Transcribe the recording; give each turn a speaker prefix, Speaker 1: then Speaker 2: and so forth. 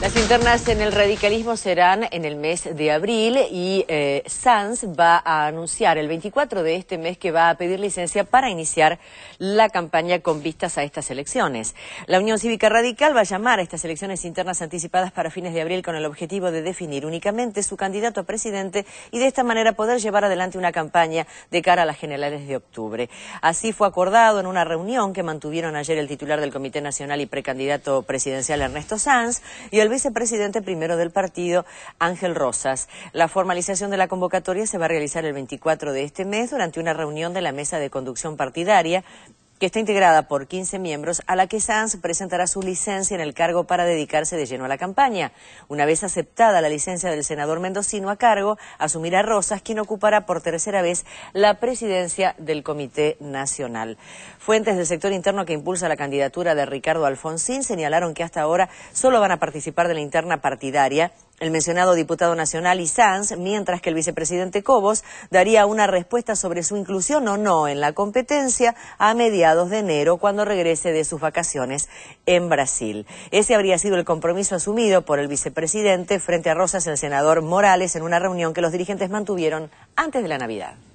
Speaker 1: Las internas en el radicalismo serán en el mes de abril y eh, Sanz va a anunciar el 24 de este mes que va a pedir licencia para iniciar la campaña con vistas a estas elecciones. La Unión Cívica Radical va a llamar a estas elecciones internas anticipadas para fines de abril con el objetivo de definir únicamente su candidato a presidente y de esta manera poder llevar adelante una campaña de cara a las generales de octubre. Así fue acordado en una reunión que mantuvieron ayer el titular del Comité Nacional y precandidato presidencial Ernesto Sanz y vicepresidente primero del partido, Ángel Rosas. La formalización de la convocatoria se va a realizar el 24 de este mes durante una reunión de la mesa de conducción partidaria que está integrada por 15 miembros, a la que Sanz presentará su licencia en el cargo para dedicarse de lleno a la campaña. Una vez aceptada la licencia del senador mendocino a cargo, asumirá Rosas, quien ocupará por tercera vez la presidencia del Comité Nacional. Fuentes del sector interno que impulsa la candidatura de Ricardo Alfonsín señalaron que hasta ahora solo van a participar de la interna partidaria el mencionado diputado nacional y Sanz, mientras que el vicepresidente Cobos daría una respuesta sobre su inclusión o no en la competencia a mediados de enero, cuando regrese de sus vacaciones en Brasil. Ese habría sido el compromiso asumido por el vicepresidente frente a Rosas, el senador Morales, en una reunión que los dirigentes mantuvieron antes de la Navidad.